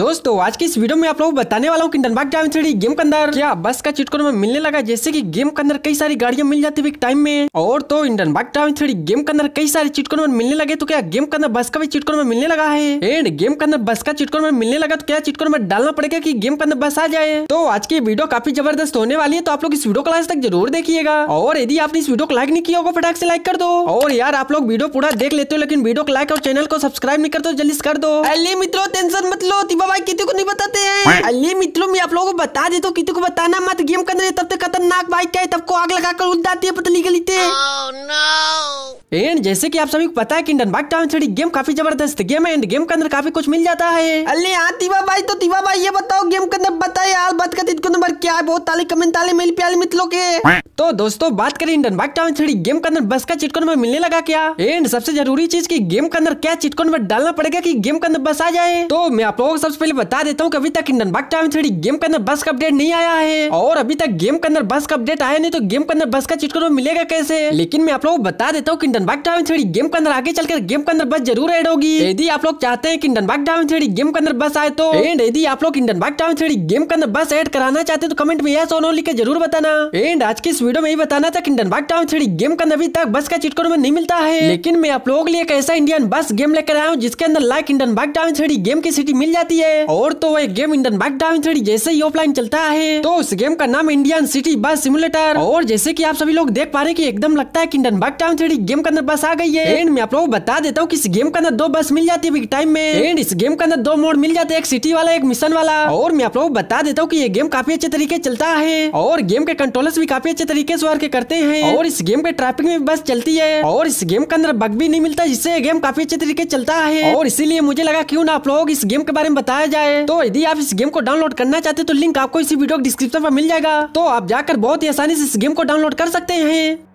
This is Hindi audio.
दोस्तों आज के इस वीडियो में आप लोगों को बताने वाला हूँ कि डनबाग जाम थ्री गेम के अंदर क्या बस का चिटकोर में मिलने लगा जैसे कि गेम के अंदर कई सारी गाड़ियां मिल जाती है एक टाइम में और तो डनबाग जाम थ्री गेम के अंदर कई सारे चिटकोर में मिलने लगे तो क्या गेम के अंदर बस का भी चिटकोर में मिलने लगा है एंड गेम के अंदर बस का चिटकोर में मिलने लगा तो क्या चिटकोर में डालना पड़ेगा की गेम के अंदर बस आ जाए तो आज की वीडियो काफी जबरदस्त होने वाली है तो आप लोग इस वीडियो को आज तक जरूर देखिएगा और यदि आपने इस वीडियो को लाइक नहीं किया होगा फटाक से लाइक कर दो और यार आप लोग वीडियो पूरा देख लेते हो लेकिन वीडियो को लाइक और चैनल को सब्सक्राइब नहीं करते जल्दी कर दो मित्रों टेंशन मत लो बाबा कितु को नहीं बताते हैं अल्ले मित्रों में आप लोगों को बता दे तो कितु को बताना मत गेम करने तब तक खतरनाक बाइक है तब को आग लगा कर उठ जाती है पतली गली ते oh, एंड जैसे कि आप सभी को पता है कि Indian bike town three game काफी जबरदस्त गेम है एंड गेम के अंदर काफी कुछ मिल जाता है अल्ले हाँ तिवा भाई तो तिवा भाई ये बताओ गेम के अंदर बताए यार बात का नंबर क्या है बहुत ताली कमेंट ताली मिल प्याले मित्रों के तो दोस्तों बात करें इंडियन बाइक टाउन छड़ी गेम के अंदर बस का चिटकोन में मिलने लगा क्या एंड सबसे जरूरी चीज कि गेम के अंदर क्या चिटकोन में डालना पड़ेगा कि गेम के अंदर बस आ जाए तो मैं आप लोगों को सबसे पहले बता देता हूँ कि अभी तक इंडियन बाइक टाउन छड़ी गेम के अंदर बस का अपडेट नहीं आया है और अभी तक गेम के अंदर बस का अपडेट आया नहीं तो गेम के अंदर बस का चिटकोन में मिलेगा कैसे लेकिन मैं आप लोग को बता देता हूँ कि इंडियन बाइक टाउन छड़ी गेम के अंदर आगे चलकर गेम के अंदर बस जरूर एड होगी यदि आप लोग चाहते हैं कि इंडियन बाइक टाउन छड़ी गेम के अंदर बस आए तो एंड यदि आप लोग इंडियन बाइक टाउन छड़ी गेम के अंदर बस एड कराना चाहते हैं तो कमेंट में यह सोनो लिखे लिख के जरूर बताना एंड आज की वीडियो में ही बताना था किंडन भाग टाउन थ्री गेम का अभी तक बस का चिटकोर में नहीं मिलता है लेकिन मैं आप लोगों के लिए ऐसा इंडियन बस गेम लेकर आया हूँ जिसके अंदर लाइक इंडन भाग टाउन थ्री गेम की सिटी मिल जाती है और तो वह गेम इंडियन भाग टाउन थ्री जैसे ही ऑफलाइन चलता है तो उस गेम का नाम इंडियन सिटी बस सिमुलेटर और जैसे की आप सभी लोग देख पा रहे की एकदम लगता है किंडन भाग टाउन थ्री गेम के अंदर बस आ गई है एंड मैं आप लोग बता देता हूँ की इस गेम के अंदर दो बस मिल जाती है टाइम में एंड इस गेम के अंदर दो मोड मिल जाते हैं एक सिटी वाला एक मिशन वाला और मैं आप लोग बता देता हूँ की ये गेम काफी अच्छे तरीके चलता है और गेम के कंट्रोलर्स भी काफी अच्छे तरीके से वर्क करते हैं और इस गेम के ट्रैफिक में बस चलती है और इस गेम के अंदर बग भी नहीं मिलता जिससे गेम काफी अच्छे तरीके चलता है और इसीलिए मुझे लगा क्यों ना आप लोग इस गेम के बारे में बताया जाए तो यदि आप इस गेम को डाउनलोड करना चाहते तो लिंक आपको इसी वीडियो डिस्क्रिप्शन में मिल जाएगा तो आप जाकर बहुत ही आसानी से इस गेम को डाउनलोड कर सकते हैं